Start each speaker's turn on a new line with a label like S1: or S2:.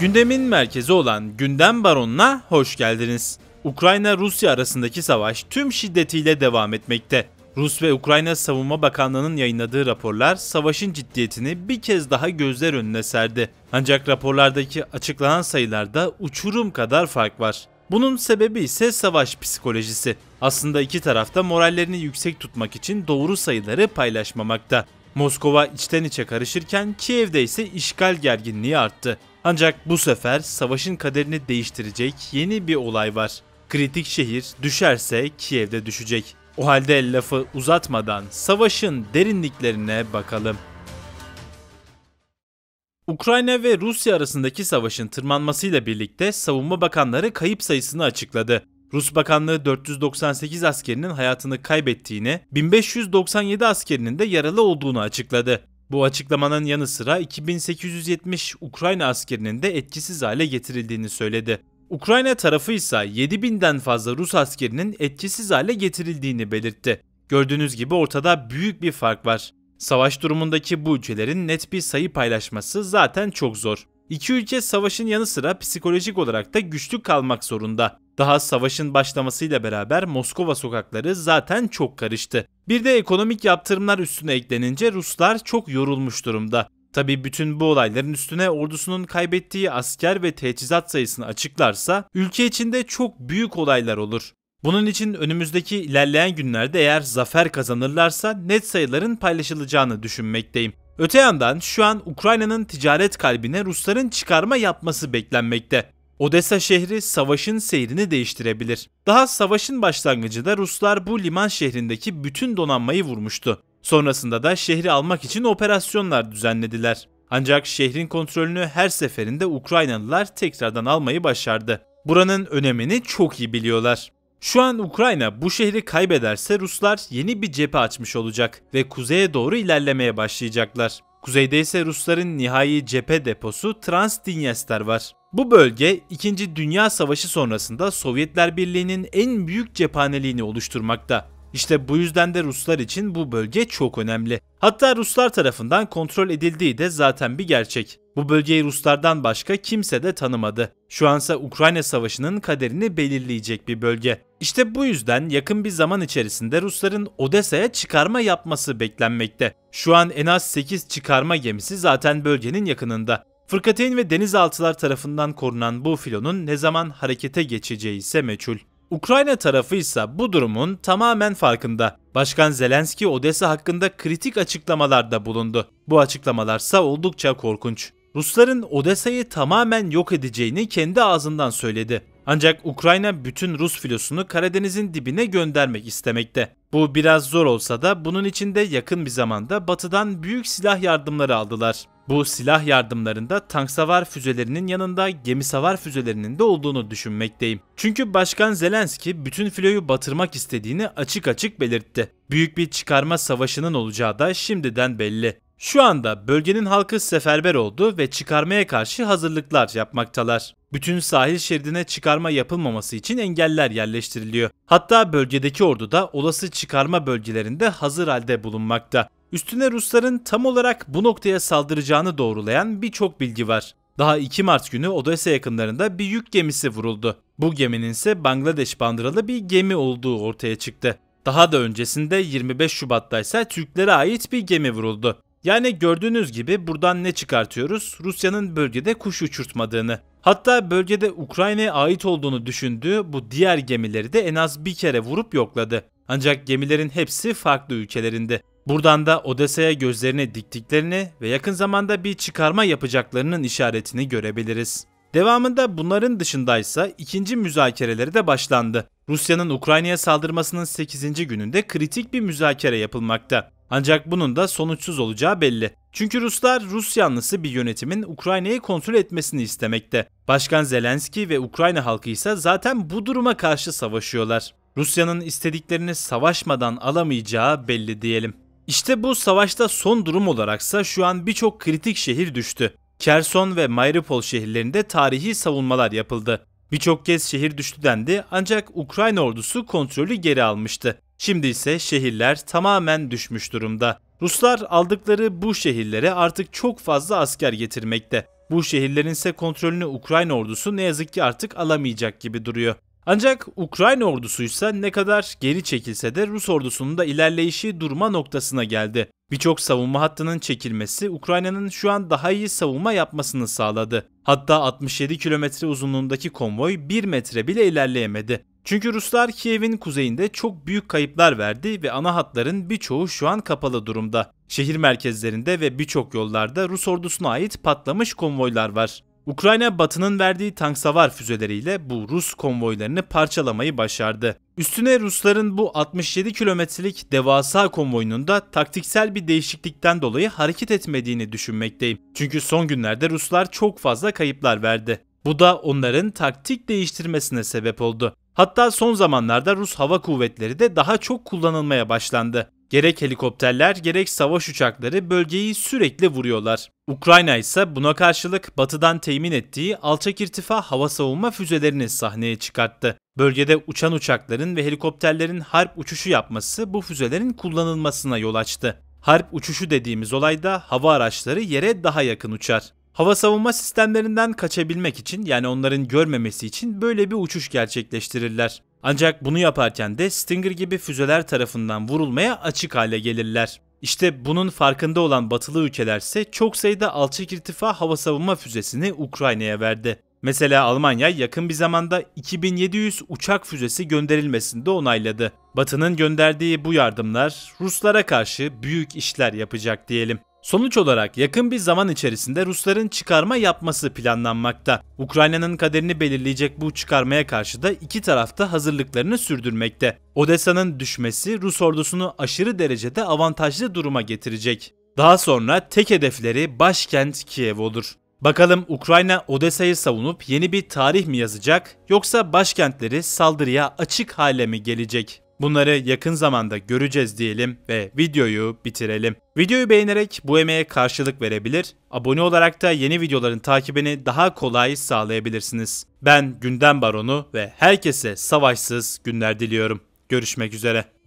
S1: Gündemin merkezi olan Gündem Baronu'na hoş geldiniz. Ukrayna-Rusya arasındaki savaş tüm şiddetiyle devam etmekte. Rus ve Ukrayna Savunma Bakanlığı'nın yayınladığı raporlar savaşın ciddiyetini bir kez daha gözler önüne serdi. Ancak raporlardaki açıklanan sayılarda uçurum kadar fark var. Bunun sebebi ise savaş psikolojisi. Aslında iki tarafta morallerini yüksek tutmak için doğru sayıları paylaşmamakta. Moskova içten içe karışırken Kiev'de ise işgal gerginliği arttı. Ancak bu sefer savaşın kaderini değiştirecek yeni bir olay var. Kritik şehir düşerse Kiev'de düşecek. O halde lafı uzatmadan savaşın derinliklerine bakalım. Ukrayna ve Rusya arasındaki savaşın tırmanmasıyla birlikte savunma bakanları kayıp sayısını açıkladı. Rus bakanlığı 498 askerinin hayatını kaybettiğini, 1597 askerinin de yaralı olduğunu açıkladı. Bu açıklamanın yanı sıra 2870 Ukrayna askerinin de etkisiz hale getirildiğini söyledi. Ukrayna tarafı ise 7000'den fazla Rus askerinin etkisiz hale getirildiğini belirtti. Gördüğünüz gibi ortada büyük bir fark var. Savaş durumundaki bu ülkelerin net bir sayı paylaşması zaten çok zor. İki ülke savaşın yanı sıra psikolojik olarak da güçlü kalmak zorunda. Daha savaşın başlamasıyla beraber Moskova sokakları zaten çok karıştı. Bir de ekonomik yaptırımlar üstüne eklenince Ruslar çok yorulmuş durumda. Tabi bütün bu olayların üstüne ordusunun kaybettiği asker ve teçhizat sayısını açıklarsa ülke içinde çok büyük olaylar olur. Bunun için önümüzdeki ilerleyen günlerde eğer zafer kazanırlarsa net sayıların paylaşılacağını düşünmekteyim. Öte yandan şu an Ukrayna'nın ticaret kalbine Rusların çıkarma yapması beklenmekte. Odessa şehri savaşın seyrini değiştirebilir. Daha savaşın başlangıcında Ruslar bu liman şehrindeki bütün donanmayı vurmuştu. Sonrasında da şehri almak için operasyonlar düzenlediler. Ancak şehrin kontrolünü her seferinde Ukraynalılar tekrardan almayı başardı. Buranın önemini çok iyi biliyorlar. Şu an Ukrayna bu şehri kaybederse Ruslar yeni bir cephe açmış olacak ve kuzeye doğru ilerlemeye başlayacaklar. Kuzeyde ise Rusların nihai cephe deposu Transdinyester var. Bu bölge 2. Dünya Savaşı sonrasında Sovyetler Birliği'nin en büyük cephaneliğini oluşturmakta. İşte bu yüzden de Ruslar için bu bölge çok önemli. Hatta Ruslar tarafından kontrol edildiği de zaten bir gerçek. Bu bölgeyi Ruslardan başka kimse de tanımadı. Şu ansa Ukrayna Savaşı'nın kaderini belirleyecek bir bölge. İşte bu yüzden yakın bir zaman içerisinde Rusların Odessa'ya çıkarma yapması beklenmekte. Şu an en az 8 çıkarma gemisi zaten bölgenin yakınında. Fırkateyn ve denizaltılar tarafından korunan bu filonun ne zaman harekete geçeceği ise meçhul. Ukrayna tarafı ise bu durumun tamamen farkında. Başkan Zelenski Odessa hakkında kritik açıklamalarda bulundu. Bu açıklamalarsa oldukça korkunç. Rusların Odessa'yı tamamen yok edeceğini kendi ağzından söyledi. Ancak Ukrayna bütün Rus filosunu Karadeniz'in dibine göndermek istemekte. Bu biraz zor olsa da bunun için de yakın bir zamanda batıdan büyük silah yardımları aldılar. Bu silah yardımlarında tanksavar füzelerinin yanında gemi savar füzelerinin de olduğunu düşünmekteyim. Çünkü Başkan Zelenski bütün filoyu batırmak istediğini açık açık belirtti. Büyük bir çıkarma savaşının olacağı da şimdiden belli. Şu anda bölgenin halkı seferber oldu ve çıkarmaya karşı hazırlıklar yapmaktalar. Bütün sahil şeridine çıkarma yapılmaması için engeller yerleştiriliyor. Hatta bölgedeki ordu da olası çıkarma bölgelerinde hazır halde bulunmakta. Üstüne Rusların tam olarak bu noktaya saldıracağını doğrulayan birçok bilgi var. Daha 2 Mart günü Odessa yakınlarında bir yük gemisi vuruldu. Bu geminin ise Bangladeş bandıralı bir gemi olduğu ortaya çıktı. Daha da öncesinde 25 Şubat'ta ise Türklere ait bir gemi vuruldu. Yani gördüğünüz gibi buradan ne çıkartıyoruz? Rusya'nın bölgede kuş uçurtmadığını. Hatta bölgede Ukrayna'ya ait olduğunu düşündüğü bu diğer gemileri de en az bir kere vurup yokladı. Ancak gemilerin hepsi farklı ülkelerinde. Buradan da Odessa'ya gözlerini diktiklerini ve yakın zamanda bir çıkarma yapacaklarının işaretini görebiliriz. Devamında bunların dışındaysa ikinci müzakereleri de başlandı. Rusya'nın Ukrayna'ya saldırmasının 8. gününde kritik bir müzakere yapılmakta. Ancak bunun da sonuçsuz olacağı belli. Çünkü Ruslar Rus yanlısı bir yönetimin Ukrayna'yı kontrol etmesini istemekte. Başkan Zelenski ve Ukrayna halkı ise zaten bu duruma karşı savaşıyorlar. Rusya'nın istediklerini savaşmadan alamayacağı belli diyelim. İşte bu savaşta son durum olaraksa şu an birçok kritik şehir düştü. Kerson ve Mariupol şehirlerinde tarihi savunmalar yapıldı. Birçok kez şehir düştü dendi ancak Ukrayna ordusu kontrolü geri almıştı. Şimdi ise şehirler tamamen düşmüş durumda. Ruslar aldıkları bu şehirlere artık çok fazla asker getirmekte. Bu şehirlerin ise kontrolünü Ukrayna ordusu ne yazık ki artık alamayacak gibi duruyor. Ancak Ukrayna ordusuysa ne kadar geri çekilse de Rus ordusunun da ilerleyişi durma noktasına geldi. Birçok savunma hattının çekilmesi Ukrayna'nın şu an daha iyi savunma yapmasını sağladı. Hatta 67 kilometre uzunluğundaki konvoy 1 metre bile ilerleyemedi. Çünkü Ruslar Kiev'in kuzeyinde çok büyük kayıplar verdi ve ana hatların birçoğu şu an kapalı durumda. Şehir merkezlerinde ve birçok yollarda Rus ordusuna ait patlamış konvoylar var. Ukrayna Batı'nın verdiği tank savar füzeleriyle bu Rus konvoylarını parçalamayı başardı. Üstüne Rusların bu 67 kilometrelik devasa konvoyunun da taktiksel bir değişiklikten dolayı hareket etmediğini düşünmekteyim. Çünkü son günlerde Ruslar çok fazla kayıplar verdi. Bu da onların taktik değiştirmesine sebep oldu. Hatta son zamanlarda Rus hava kuvvetleri de daha çok kullanılmaya başlandı. Gerek helikopterler gerek savaş uçakları bölgeyi sürekli vuruyorlar. Ukrayna ise buna karşılık batıdan temin ettiği alçak irtifa hava savunma füzelerini sahneye çıkarttı. Bölgede uçan uçakların ve helikopterlerin harp uçuşu yapması bu füzelerin kullanılmasına yol açtı. Harp uçuşu dediğimiz olayda hava araçları yere daha yakın uçar. Hava savunma sistemlerinden kaçabilmek için yani onların görmemesi için böyle bir uçuş gerçekleştirirler. Ancak bunu yaparken de Stinger gibi füzeler tarafından vurulmaya açık hale gelirler. İşte bunun farkında olan batılı ülkelerse çok sayıda alçak irtifa hava savunma füzesini Ukrayna'ya verdi. Mesela Almanya yakın bir zamanda 2700 uçak füzesi gönderilmesini de onayladı. Batı'nın gönderdiği bu yardımlar Ruslara karşı büyük işler yapacak diyelim. Sonuç olarak yakın bir zaman içerisinde Rusların çıkarma yapması planlanmakta. Ukrayna'nın kaderini belirleyecek bu çıkarmaya karşı da iki tarafta hazırlıklarını sürdürmekte. Odessa'nın düşmesi Rus ordusunu aşırı derecede avantajlı duruma getirecek. Daha sonra tek hedefleri başkent Kiev olur. Bakalım Ukrayna Odessa'yı savunup yeni bir tarih mi yazacak yoksa başkentleri saldırıya açık hale mi gelecek? Bunları yakın zamanda göreceğiz diyelim ve videoyu bitirelim. Videoyu beğenerek bu emeğe karşılık verebilir, abone olarak da yeni videoların takibini daha kolay sağlayabilirsiniz. Ben Gündem Baronu ve herkese savaşsız günler diliyorum. Görüşmek üzere.